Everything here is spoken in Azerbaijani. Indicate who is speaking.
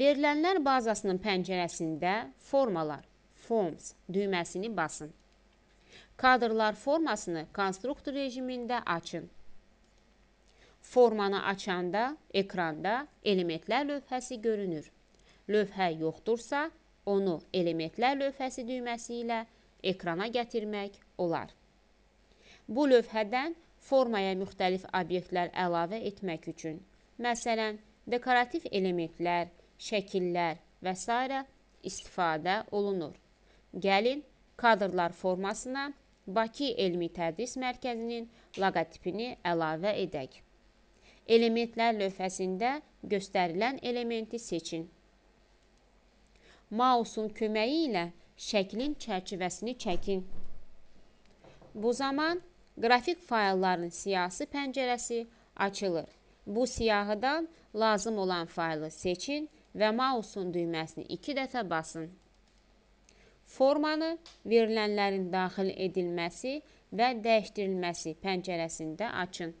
Speaker 1: Verilənlər bazasının pəncərəsində formalar forms düyməsini basın. Kadrlar formasını konstruktor rejimində açın. Formanı açanda ekranda elementlər lövhəsi görünür. Lövhə yoxdursa, onu elementlər lövhəsi düyməsi ilə ekrana gətirmək olar. Bu lövhədən formaya müxtəlif obyektlər əlavə etmək üçün, məsələn, dekorativ elementlər, şəkillər və s. istifadə olunur. Gəlin kadrlar formasına Bakı Elmi Tədris Mərkəzinin loqotipini əlavə edək. Elementlər lövhəsində göstərilən elementi seçin. Mausun köməyi ilə şəklin çərçivəsini çəkin. Bu zaman qrafik faylların siyasi pəncərəsi açılır. Bu siyahıdan lazım olan faylı seçin və mausun düyməsini iki dəfə basın. Formanı verilənlərin daxil edilməsi və dəyişdirilməsi pəncərəsində açın.